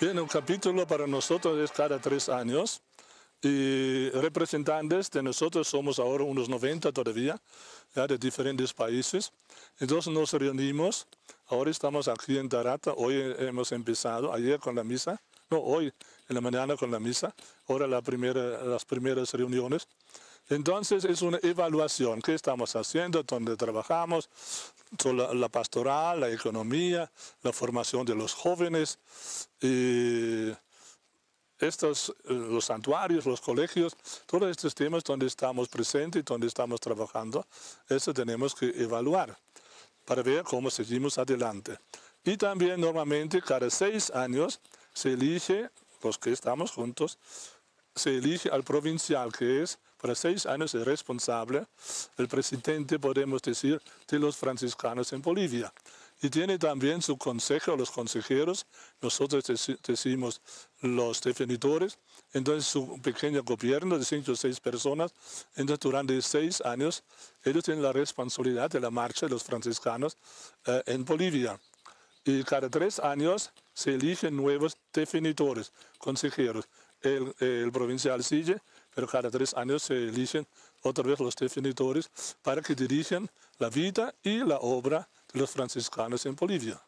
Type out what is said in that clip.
Bien, un capítulo para nosotros es cada tres años y representantes de nosotros somos ahora unos 90 todavía, de diferentes países. Entonces nos reunimos, ahora estamos aquí en Tarata, hoy hemos empezado, ayer con la misa, no, hoy en la mañana con la misa, ahora las primeras reuniones. Entonces es una evaluación, qué estamos haciendo, dónde trabajamos, la, pastoral, la economía, la formación de los jóvenes. Eh, estos, eh, los santuarios, los colegios, todos estos temas donde estamos presentes, y donde estamos trabajando, eso tenemos que evaluar para ver cómo seguimos adelante. Y también normalmente cada seis años se elige, los que estamos juntos, se elige al provincial, que es para seis años el responsable, el presidente, podemos decir, de los franciscanos en Bolivia. Y tiene también su consejo, los consejeros, nosotros decimos los definidores, entonces su pequeño gobierno de cinco o seis personas, entonces durante seis años ellos tienen la responsabilidad de la marcha de los franciscanos eh, en Bolivia. Y cada tres años se eligen nuevos definidores, consejeros el, provincial sigue, pero cada tres años se eligen otra vez los definidores para que dirijan la vida y la obra de los franciscanos en Bolivia.